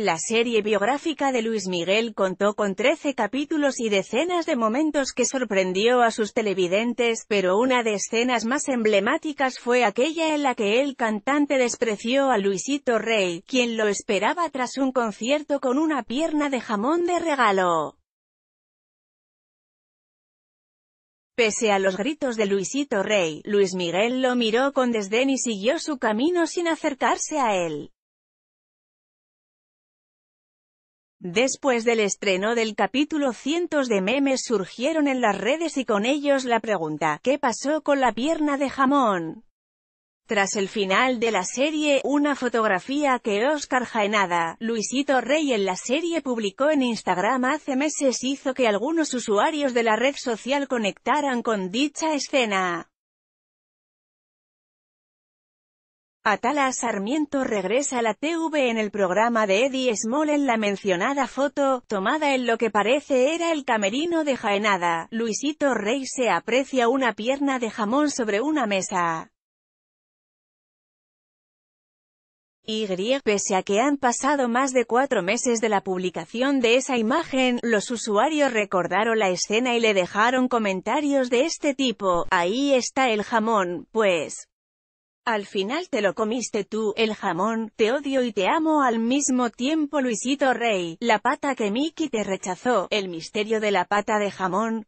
La serie biográfica de Luis Miguel contó con 13 capítulos y decenas de momentos que sorprendió a sus televidentes, pero una de escenas más emblemáticas fue aquella en la que el cantante despreció a Luisito Rey, quien lo esperaba tras un concierto con una pierna de jamón de regalo. Pese a los gritos de Luisito Rey, Luis Miguel lo miró con desdén y siguió su camino sin acercarse a él. Después del estreno del capítulo cientos de memes surgieron en las redes y con ellos la pregunta, ¿qué pasó con la pierna de jamón? Tras el final de la serie, una fotografía que Oscar Jaenada, Luisito Rey en la serie publicó en Instagram hace meses hizo que algunos usuarios de la red social conectaran con dicha escena. Atala Sarmiento regresa a la TV en el programa de Eddie Small en la mencionada foto, tomada en lo que parece era el camerino de Jaenada. Luisito Rey se aprecia una pierna de jamón sobre una mesa. Y pese a que han pasado más de cuatro meses de la publicación de esa imagen, los usuarios recordaron la escena y le dejaron comentarios de este tipo, ahí está el jamón, pues. Al final te lo comiste tú, el jamón, te odio y te amo al mismo tiempo Luisito Rey, la pata que Mickey te rechazó, el misterio de la pata de jamón,